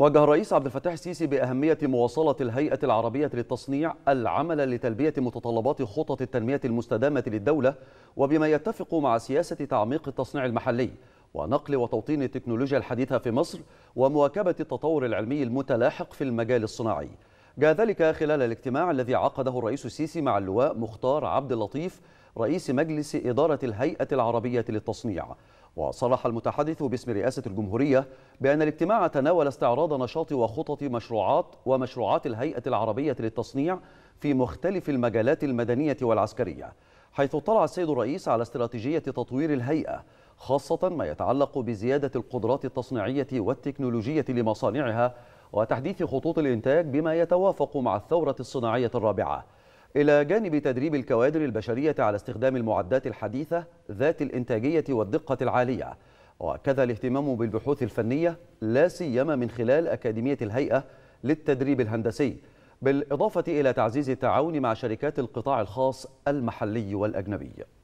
وجه الرئيس عبد الفتاح السيسي بأهمية مواصلة الهيئة العربية للتصنيع العمل لتلبية متطلبات خطط التنمية المستدامة للدولة وبما يتفق مع سياسة تعميق التصنيع المحلي ونقل وتوطين التكنولوجيا الحديثة في مصر ومواكبة التطور العلمي المتلاحق في المجال الصناعي جاء ذلك خلال الاجتماع الذي عقده الرئيس السيسي مع اللواء مختار عبد اللطيف رئيس مجلس إدارة الهيئة العربية للتصنيع وصرح المتحدث باسم رئاسة الجمهورية بأن الاجتماع تناول استعراض نشاط وخطط مشروعات ومشروعات الهيئة العربية للتصنيع في مختلف المجالات المدنية والعسكرية حيث اطلع السيد الرئيس على استراتيجية تطوير الهيئة خاصة ما يتعلق بزيادة القدرات التصنيعية والتكنولوجية لمصانعها وتحديث خطوط الإنتاج بما يتوافق مع الثورة الصناعية الرابعة إلى جانب تدريب الكوادر البشرية على استخدام المعدات الحديثة ذات الإنتاجية والدقة العالية وكذا الاهتمام بالبحوث الفنية لا سيما من خلال أكاديمية الهيئة للتدريب الهندسي بالإضافة إلى تعزيز التعاون مع شركات القطاع الخاص المحلي والأجنبي